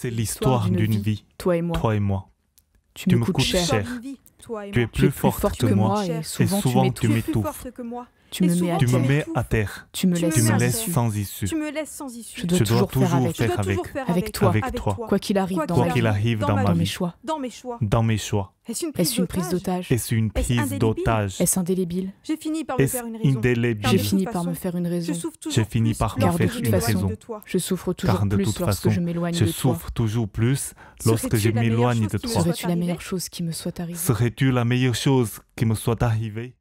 C'est l'histoire d'une vie, Toi et moi. Tu, me, coûtes cher. Tu es plus, forte, que, moi et souvent, tu m'étouffes. Tu me, mets à, terre. Tu me laisses, sans issue. Je dois, toujours faire, avec. avec. toi. Avec toi. Quoi qu'il arrive, dans, ma vie. Dans mes choix. Dans mes choix. Est-ce une prise d'otage Est-ce une prise d'otage Est-ce indélébile J'ai fini par me faire une raison. J'ai fini par me faire une raison. J'ai fini par me faire une raison. Je souffre toujours plus lorsque je m'éloigne de toi. Je souffre toujours plus lorsque je m'éloigne de toi. Serais-tu la meilleure chose qui me soit arrivée Serais-tu la meilleure chose qui me soit arrivée